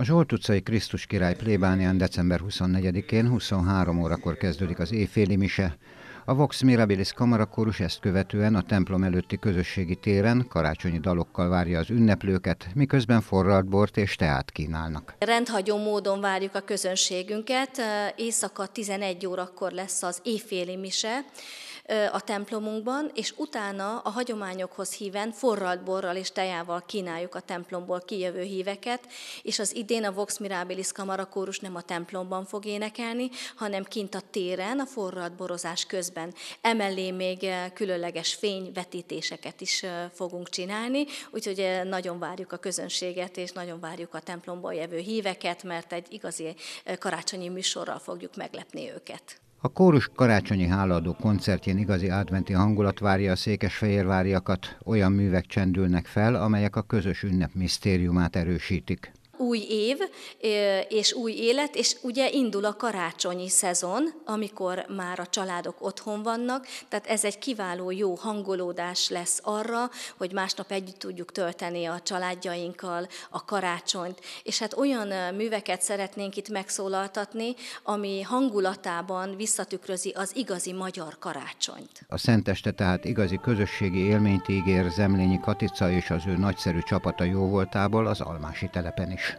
A Zsolt utcai Krisztus király plébánián december 24-én 23 órakor kezdődik az éjféli mise. A Vox Mirabilis kamarakórus ezt követően a templom előtti közösségi téren karácsonyi dalokkal várja az ünneplőket, miközben forralt bort és teát kínálnak. Rendhagyó módon várjuk a közönségünket. Éjszaka 11 órakor lesz az éjféli mise a templomunkban, és utána a hagyományokhoz híven forralt borral és tejával kínáljuk a templomból kijövő híveket, és az idén a Vox Mirabilis kamarakórus nem a templomban fog énekelni, hanem kint a téren, a forralt borozás közben. Emellé még különleges fényvetítéseket is fogunk csinálni, úgyhogy nagyon várjuk a közönséget, és nagyon várjuk a templomból jövő híveket, mert egy igazi karácsonyi műsorral fogjuk meglepni őket. A kórus karácsonyi háladó koncertjén igazi adventi hangulat várja a székesfehérváriakat, olyan művek csendülnek fel, amelyek a közös ünnep misztériumát erősítik új év és új élet, és ugye indul a karácsonyi szezon, amikor már a családok otthon vannak, tehát ez egy kiváló jó hangolódás lesz arra, hogy másnap együtt tudjuk tölteni a családjainkkal a karácsonyt. És hát olyan műveket szeretnénk itt megszólaltatni, ami hangulatában visszatükrözi az igazi magyar karácsonyt. A Szenteste tehát igazi közösségi élményt ígér Zemlényi Katica és az ő nagyszerű csapata jóvoltából az Almási telepen is.